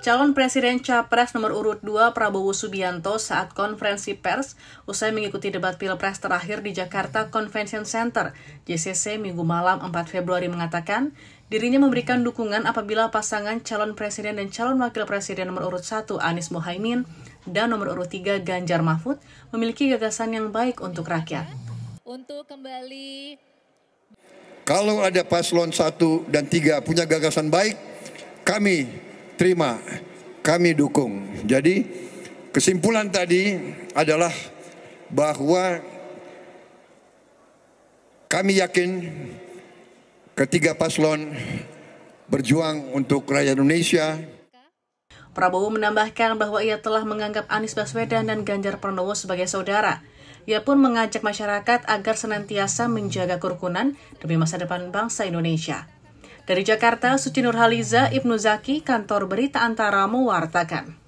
calon presiden capres nomor urut 2 Prabowo Subianto saat konferensi pers usai mengikuti debat pilpres terakhir di Jakarta Convention Center, JCC Minggu malam 4 Februari mengatakan, dirinya memberikan dukungan apabila pasangan calon presiden dan calon wakil presiden nomor urut 1 Anies Mohaimin dan nomor urut 3 Ganjar Mahfud memiliki gagasan yang baik untuk rakyat. Untuk kembali kalau ada paslon 1 dan 3 punya gagasan baik, kami terima, kami dukung. Jadi kesimpulan tadi adalah bahwa kami yakin ketiga paslon berjuang untuk rakyat Indonesia. Prabowo menambahkan bahwa ia telah menganggap Anies Baswedan dan Ganjar Pranowo sebagai saudara. Ia pun mengajak masyarakat agar senantiasa menjaga kerukunan demi masa depan bangsa Indonesia. Dari Jakarta, Suci Nurhaliza, Ibnu Zaki, Kantor Berita Antara mewartakan.